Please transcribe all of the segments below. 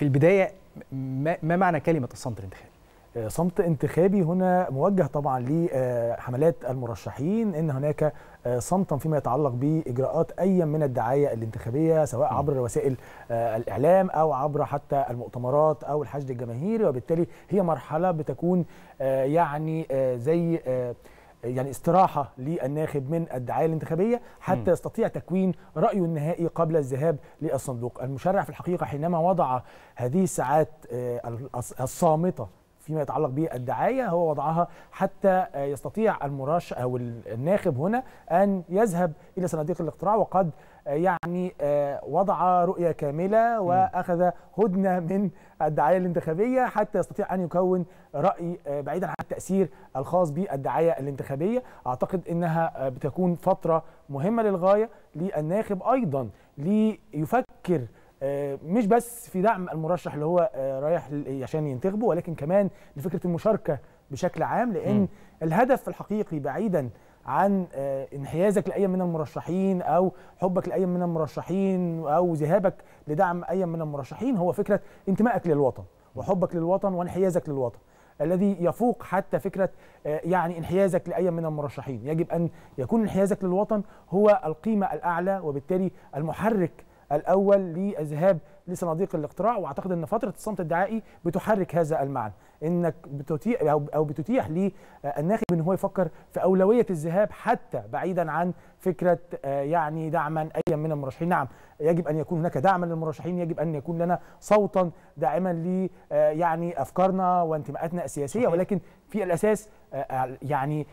في البدايه ما معنى كلمه الصمت الانتخابي؟ آه، صمت انتخابي هنا موجه طبعا لحملات آه، المرشحين ان هناك آه، صمتا فيما يتعلق باجراءات اي من الدعايه الانتخابيه سواء عبر وسائل الاعلام او عبر حتى المؤتمرات او الحشد الجماهيري وبالتالي هي مرحله بتكون يعني زي يعني استراحه للناخب من الدعايه الانتخابيه حتى م. يستطيع تكوين رايه النهائي قبل الذهاب للصندوق المشرع في الحقيقه حينما وضع هذه الساعات آه، الصامته فيما يتعلق بالدعاية هو وضعها حتى يستطيع المرشح أو الناخب هنا أن يذهب إلى صناديق الاقتراع وقد يعني آه، وضع رؤية كاملة وأخذ هدنة من الدعاية الانتخابية حتى يستطيع أن يكون رأي آه، بعيدا عن التأثير الخاص بالدعاية الانتخابية أعتقد أنها آه، بتكون فترة مهمة للغاية للناخب أيضا ليفكر آه، مش بس في دعم المرشح اللي هو آه، رايح عشان ينتخبه ولكن كمان لفكره المشاركه بشكل عام لان م. الهدف الحقيقي بعيدا عن آه، انحيازك لاي من المرشحين او حبك لاي من المرشحين او ذهابك لدعم اي من المرشحين هو فكره انتمائك للوطن وحبك للوطن وانحيازك للوطن الذي يفوق حتى فكره يعني انحيازك لاي من المرشحين يجب ان يكون انحيازك للوطن هو القيمه الاعلى وبالتالي المحرك الاول لذهاب لصناديق الاقتراع واعتقد ان فتره الصمت الدعائي بتحرك هذا المعنى انك بتتيح او بتتيح للناخب ان هو يفكر في اولويه الذهاب حتى بعيدا عن فكره آه، يعني دعما ايا من المرشحين نعم يجب ان يكون هناك دعما للمرشحين يجب ان يكون لنا صوتا داعما ل آه، يعني افكارنا وانتماءاتنا السياسيه ولكن في الاساس آه، يعني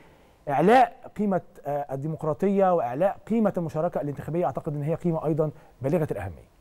اعلاء قيمه آه، الديمقراطيه واعلاء قيمه المشاركه الانتخابيه اعتقد ان هي قيمه ايضا بالغه الاهميه